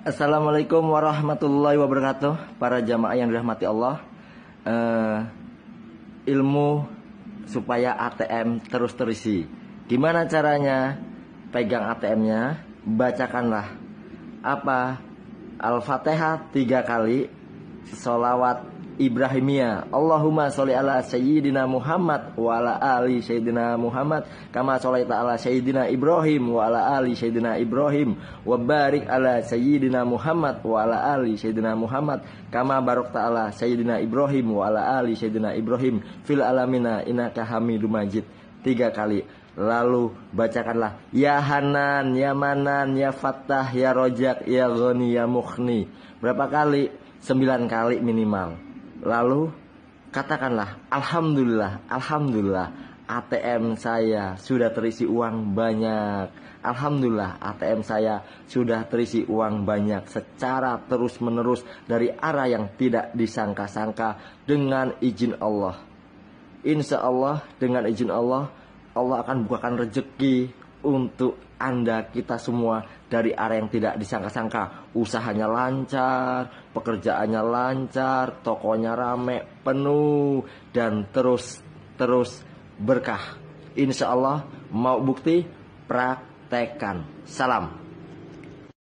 Assalamualaikum warahmatullahi wabarakatuh Para jamaah yang dirahmati Allah uh, Ilmu supaya ATM terus terisi Gimana caranya? Pegang ATM-nya Bacakanlah Apa? Al-Fatihah tiga kali Solawat Ibrahimia, Allahumma sholli ala sayyidina Muhammad wa ala ali sayyidina Muhammad kama sholaita ala sayyidina Ibrahim wa ala ali sayyidina Ibrahim wa barik ala sayyidina Muhammad wa ala ali sayyidina Muhammad kama barokta ala sayyidina Ibrahim wa ala ali sayyidina Ibrahim fil alamina innaka Hamidum Majid. Tiga kali lalu bacakanlah ya Hanan ya Manan ya Fatah ya Rojak ya Ghani ya Mukhni berapa kali sembilan kali minimal Lalu katakanlah alhamdulillah, alhamdulillah ATM saya sudah terisi uang banyak. Alhamdulillah ATM saya sudah terisi uang banyak secara terus-menerus dari arah yang tidak disangka-sangka dengan izin Allah. Insya Allah dengan izin Allah Allah akan bukakan rezeki untuk Anda kita semua dari area yang tidak disangka-sangka. Usahanya lancar, pekerjaannya lancar, tokonya rame, penuh dan terus terus berkah. Insya Allah mau bukti praktekan. Salam.